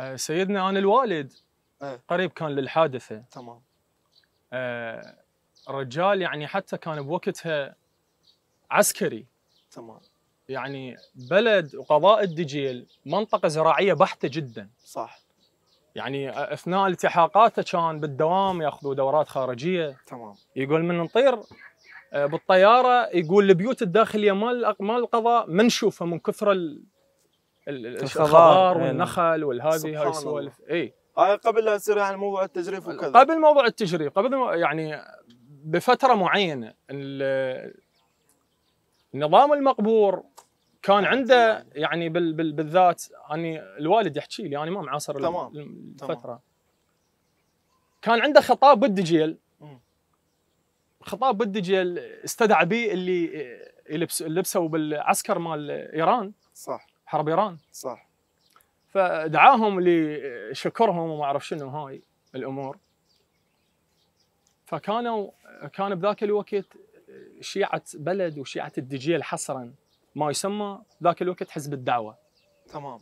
آه، سيدنا انا الوالد أه. قريب كان للحادثه تمام آه رجال يعني حتى كان بوقتها عسكري تمام يعني بلد وقضاء الدجيل منطقه زراعيه بحته جدا صح يعني اثناء التحاقاته كان بالدوام ياخذوا دورات خارجيه تمام يقول من نطير آه، بالطياره يقول البيوت الداخليه مال مال القضاء ما نشوفها من كثر الخضار يعني. والنخل والهذه هاي السوالف اي هاي قبل لا يصير يعني موضوع التجريف وكذا قبل موضوع التجريف قبل يعني بفتره معينه النظام المقبور كان نعم، عنده يعني بال بال بالذات اني الوالد يحكي لي انا يعني ما معاصر تمام الفتره تمام. كان عنده خطاب بالدجيل خطاب بالدجيل استدعى به اللي لبسوا بالعسكر مال ايران صح حرب ايران صح فدعاهم لشكرهم وما اعرف شنو هاي الامور فكانوا كان بذاك الوقت شيعه بلد وشيعه الدجيل حصرا ما يسمى ذاك الوقت حزب الدعوه تمام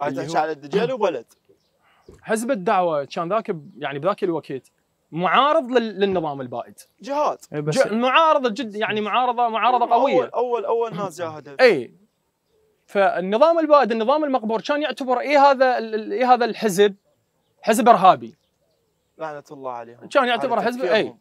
هاي تحكي على الدجيل وبلد حزب الدعوه كان ذاك يعني بذاك الوقت معارض للنظام البائد جهاد إيه، معارضه جد يعني معارضه معارضه قويه اول اول اول ناس جاهدت اي فالنظام البائد النظام المقبور كان يعتبر ايه هذا إيه هذا الحزب حزب ارهابي لعنه الله عليهم كان يعتبر حزب اي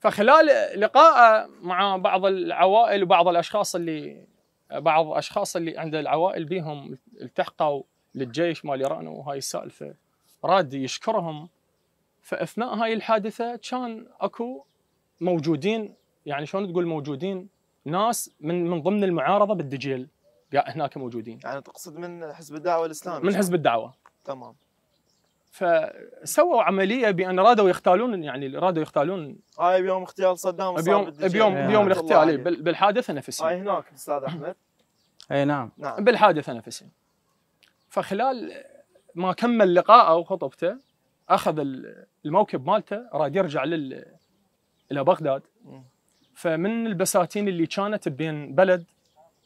فخلال لقائه مع بعض العوائل وبعض الاشخاص اللي بعض الاشخاص اللي عند العوائل بيهم التحقوا للجيش مال ايران وهاي السالفه راد يشكرهم فاثناء هاي الحادثه كان اكو موجودين يعني شلون تقول موجودين ناس من من ضمن المعارضه بالدجيل هناك موجودين يعني تقصد من حزب الدعوه الاسلامي من حزب الدعوه تمام فسووا عمليه بان رادوا يختالون يعني رادوا يختالون هاي آه بيوم اغتيال صدام بيوم بيوم بيوم الاغتيال إيه، بالحادثه نفسها هاي آه هناك استاذ احمد اي نعم نعم بالحادثه نفسها فخلال ما كمل لقاءه وخطبته اخذ الموكب مالته راد يرجع لل الى بغداد فمن البساتين اللي كانت بين بلد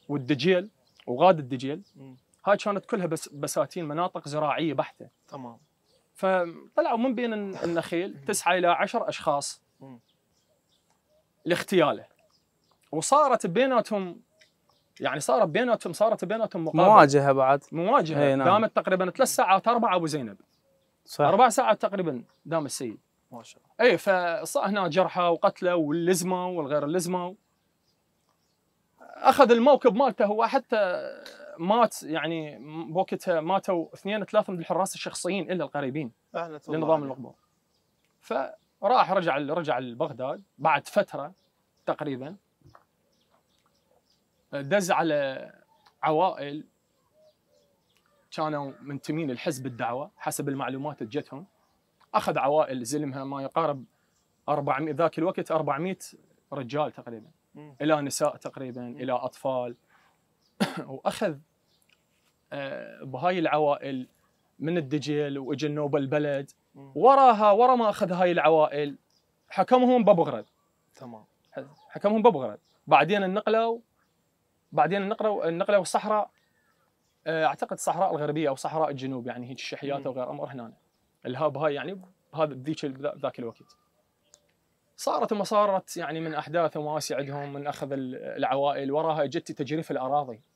والدجيل وغاد الدجيل هاي كانت كلها بس بساتين مناطق زراعيه بحته تمام فطلعوا من بين النخيل تسعه الى عشر اشخاص لاغتياله وصارت بيناتهم يعني صارت بيناتهم صارت بيناتهم مقابله مواجهه بعد مواجهه إيه، نعم. دامت تقريبا ثلاث ساعات اربع ابو زينب صح اربع ساعات تقريبا دام السيد ما شاء الله اي فصار هنا جرحى وقتله واللزمه والغير اللزمه اخذ الموكب مالته هو حتى مات يعني بوقتها ماتوا اثنين ثلاثه من الحراس الشخصيين الا القريبين لنظام المقبول فراح رجع رجع لبغداد بعد فتره تقريبا دز على عوائل كانوا منتمين لحزب الدعوه حسب المعلومات اللي جتهم اخذ عوائل زلمها ما يقارب 400 ذاك الوقت 400 رجال تقريبا الى نساء تقريبا الى اطفال واخذ آه، بهاي العوائل من الدجيل واجى النوبه البلد وراها ورا ما اخذ هاي العوائل حكمهم ببغرد تمام حكمهم ببغرد بعدين النقلوا بعدين النقلوا النقلوا الصحراء آه، اعتقد الصحراء الغربيه او صحراء الجنوب يعني هيك الشحيات او غير امر هنا الهاب هاي يعني هذا بذيك ذاك الوقت صارت وما صارت يعني من احداث وما عندهم من اخذ العوائل وراها جت تجريف الاراضي